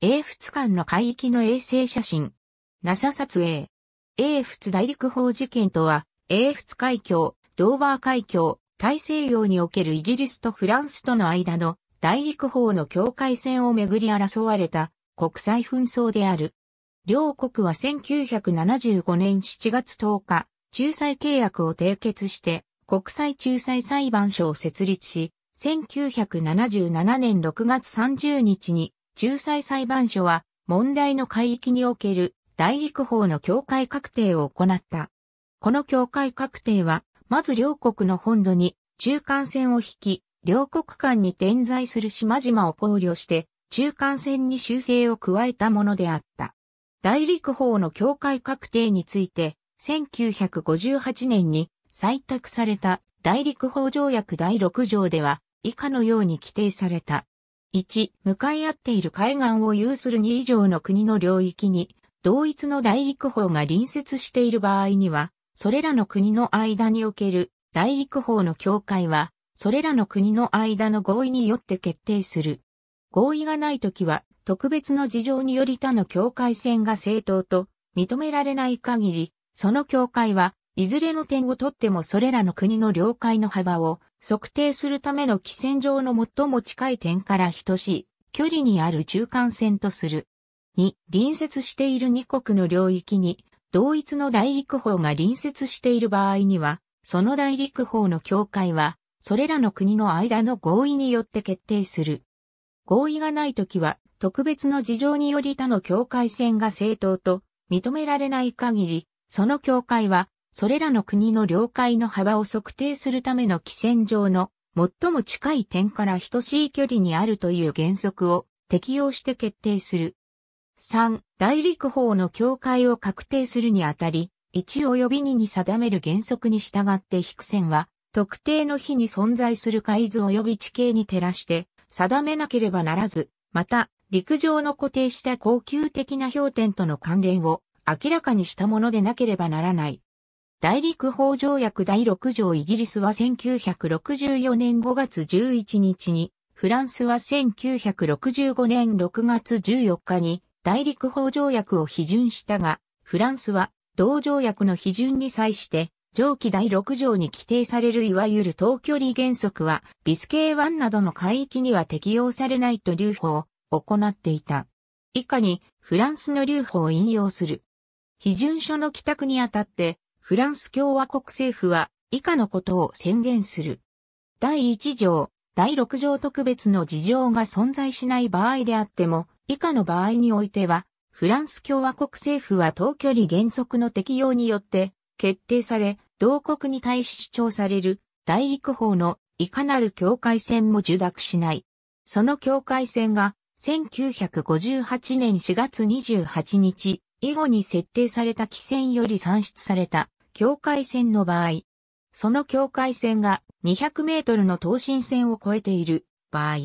英仏間の海域の衛星写真。NASA 撮影。英仏大陸法事件とは、英仏海峡、ドーバー海峡、大西洋におけるイギリスとフランスとの間の大陸法の境界線をめぐり争われた国際紛争である。両国は1975年7月10日、仲裁契約を締結して国際仲裁裁判所を設立し、1977年6月30日に仲裁裁判所は問題の海域における大陸法の境界確定を行った。この境界確定は、まず両国の本土に中間線を引き、両国間に点在する島々を考慮して、中間線に修正を加えたものであった。大陸法の境界確定について、1958年に採択された大陸法条約第6条では、以下のように規定された。1、向かい合っている海岸を有する2以上の国の領域に、同一の大陸法が隣接している場合には、それらの国の間における大陸法の境界は、それらの国の間の合意によって決定する。合意がないときは、特別の事情により他の境界線が正当と認められない限り、その境界は、いずれの点をとってもそれらの国の領海の幅を測定するための基線上の最も近い点から等しい距離にある中間線とする。2、隣接している2国の領域に同一の大陸法が隣接している場合には、その大陸法の境界は、それらの国の間の合意によって決定する。合意がないときは、特別の事情により他の境界線が正当と認められない限り、その境界はそれらの国の領海の幅を測定するための基線上の最も近い点から等しい距離にあるという原則を適用して決定する。3、大陸法の境界を確定するにあたり、1及び2に定める原則に従って引く線は、特定の日に存在する海図及び地形に照らして定めなければならず、また、陸上の固定した恒久的な氷点との関連を明らかにしたものでなければならない。大陸法条約第6条イギリスは1964年5月11日に、フランスは1965年6月14日に大陸法条約を批准したが、フランスは同条約の批准に際して、上記第6条に規定されるいわゆる等距離原則は、ビスケー湾などの海域には適用されないと留保を行っていた。以下に、フランスの留保を引用する。批准書の帰宅にあたって、フランス共和国政府は以下のことを宣言する。第1条、第6条特別の事情が存在しない場合であっても、以下の場合においては、フランス共和国政府は等距離原則の適用によって決定され、同国に対し主張される大陸法のいかなる境界線も受諾しない。その境界線が1958年4月28日以後に設定された規制より算出された境界線の場合、その境界線が200メートルの等身線を超えている場合、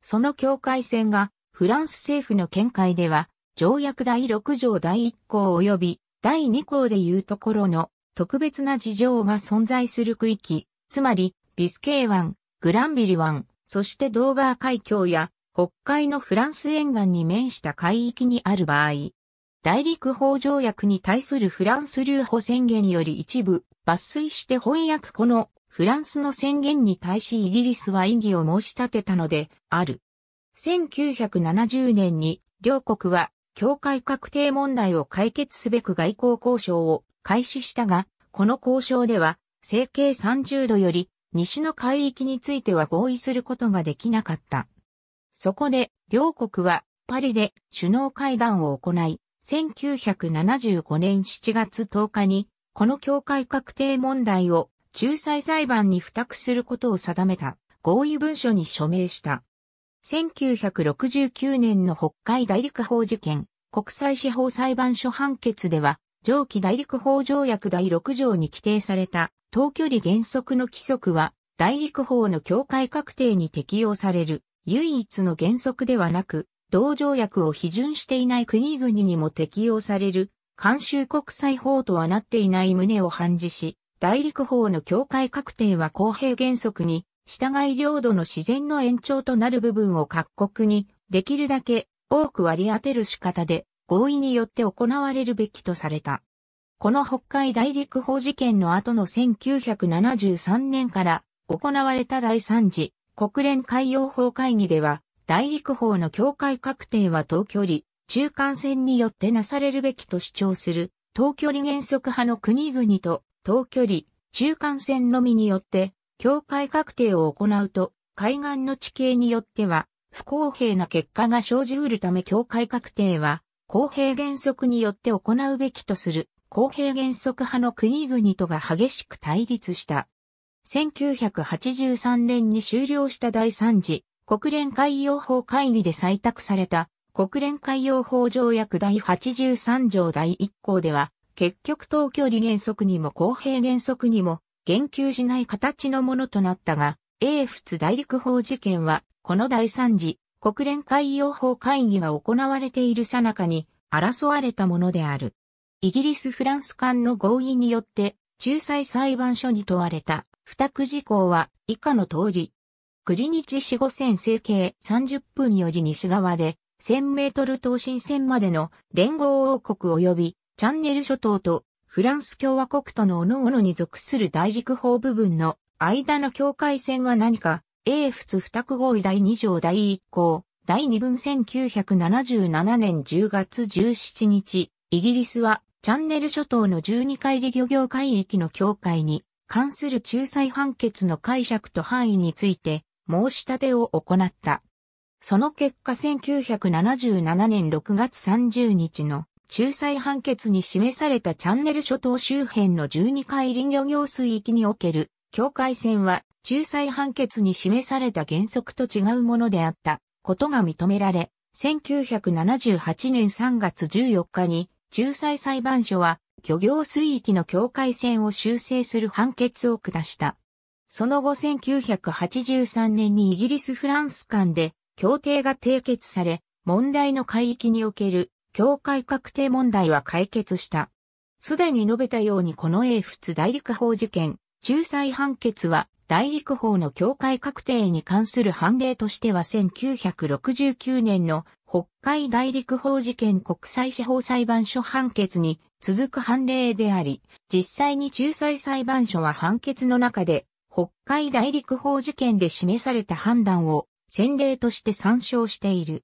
その境界線がフランス政府の見解では、条約第6条第1項及び第2項でいうところの特別な事情が存在する区域、つまりビスケー湾、グランビル湾、そしてドーバー海峡や北海のフランス沿岸に面した海域にある場合、大陸法条約に対するフランス留保宣言により一部抜粋して翻訳このフランスの宣言に対しイギリスは異議を申し立てたのである。1970年に両国は境界確定問題を解決すべく外交交渉を開始したが、この交渉では、整形30度より西の海域については合意することができなかった。そこで、両国はパリで首脳会談を行い、1975年7月10日に、この境界確定問題を仲裁裁判に付託することを定めた合意文書に署名した。1969年の北海大陸法事件国際司法裁判所判決では、上記大陸法条約第6条に規定された、等距離原則の規則は、大陸法の境界確定に適用される、唯一の原則ではなく、同条約を批准していない国々にも適用される、監修国際法とはなっていない旨を反示し、大陸法の境界確定は公平原則に、従い領土の自然の延長となる部分を各国に、できるだけ多く割り当てる仕方で、合意によって行われるべきとされた。この北海大陸法事件の後の1973年から行われた第3次国連海洋法会議では大陸法の境界確定は等距離、中間線によってなされるべきと主張する、等距離原則派の国々と、等距離、中間線のみによって、境界確定を行うと、海岸の地形によっては、不公平な結果が生じうるため境界確定は、公平原則によって行うべきとする、公平原則派の国々とが激しく対立した。1983年に終了した第3次国連海洋法会議で採択された国連海洋法条約第83条第1項では、結局等距離原則にも公平原則にも言及しない形のものとなったが、英仏大陸法事件は、この第3次国連海洋法会議が行われている最中に争われたものである。イギリス・フランス間の合意によって、仲裁裁判所に問われた付託事項は以下の通り、国日四五線成形30分より西側で、1000メートル等身線までの連合王国及びチャンネル諸島とフランス共和国との各々に属する大陸法部分の間の境界線は何か、英仏二区合意第二条第一項、第二文1977年10月17日、イギリスはチャンネル諸島の12海里漁業海域の境界に関する仲裁判決の解釈と範囲について、申し立てを行った。その結果1977年6月30日の仲裁判決に示されたチャンネル諸島周辺の12海林漁業水域における境界線は仲裁判決に示された原則と違うものであったことが認められ、1978年3月14日に仲裁裁判所は漁業水域の境界線を修正する判決を下した。その後1983年にイギリス・フランス間で協定が締結され、問題の海域における境界確定問題は解決した。すでに述べたようにこの英仏大陸法事件、仲裁判決は大陸法の境界確定に関する判例としては1969年の北海大陸法事件国際司法裁判所判決に続く判例であり、実際に仲裁裁判所は判決の中で北海大陸法事件で示された判断を先例として参照している。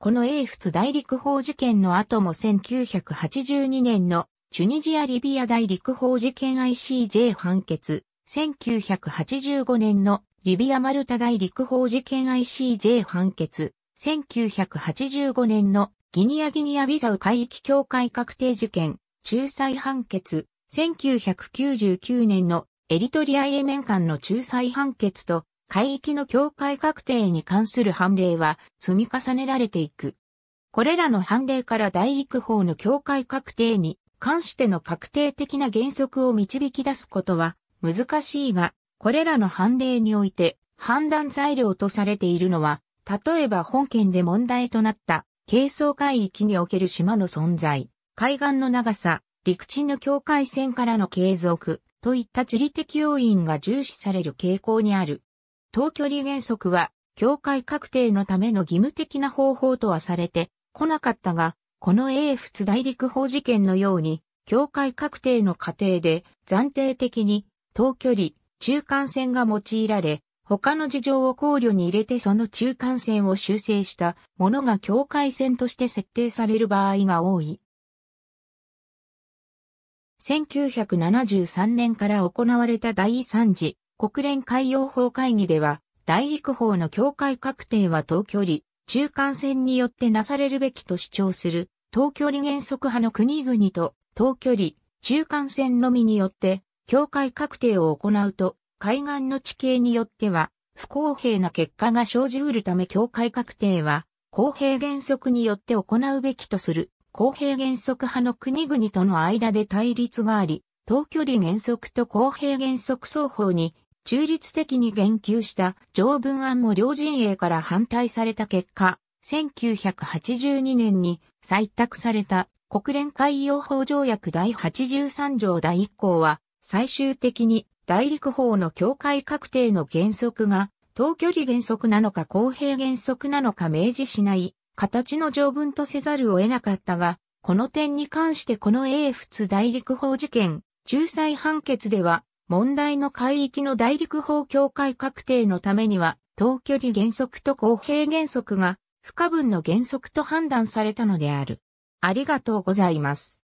この英仏大陸法事件の後も1982年のチュニジア・リビア大陸法事件 ICJ 判決、1985年のリビア・マルタ大陸法事件 ICJ 判決、1985年のギニア・ギニア・ビザウ海域協会確定事件、仲裁判決、1999年のエリトリア・イエメン間の仲裁判決と海域の境界確定に関する判例は積み重ねられていく。これらの判例から大陸法の境界確定に関しての確定的な原則を導き出すことは難しいが、これらの判例において判断材料とされているのは、例えば本件で問題となった、係争海域における島の存在、海岸の長さ、陸地の境界線からの継続、といった地理的要因が重視される傾向にある。等距離原則は、境界確定のための義務的な方法とはされてこなかったが、この英仏大陸法事件のように、境界確定の過程で暫定的に等距離、中間線が用いられ、他の事情を考慮に入れてその中間線を修正したものが境界線として設定される場合が多い。1973年から行われた第3次国連海洋法会議では、大陸法の境界確定は東距離、中間線によってなされるべきと主張する、東距離原則派の国々と、東距離、中間線のみによって、境界確定を行うと、海岸の地形によっては、不公平な結果が生じうるため境界確定は、公平原則によって行うべきとする公平原則派の国々との間で対立があり、等距離原則と公平原則双方に中立的に言及した条文案も両陣営から反対された結果、1982年に採択された国連海洋法条約第83条第1項は、最終的に大陸法の境界確定の原則が、等距離原則なのか公平原則なのか明示しない形の条文とせざるを得なかったが、この点に関してこの英仏大陸法事件、仲裁判決では、問題の海域の大陸法境界確定のためには、等距離原則と公平原則が、不可分の原則と判断されたのである。ありがとうございます。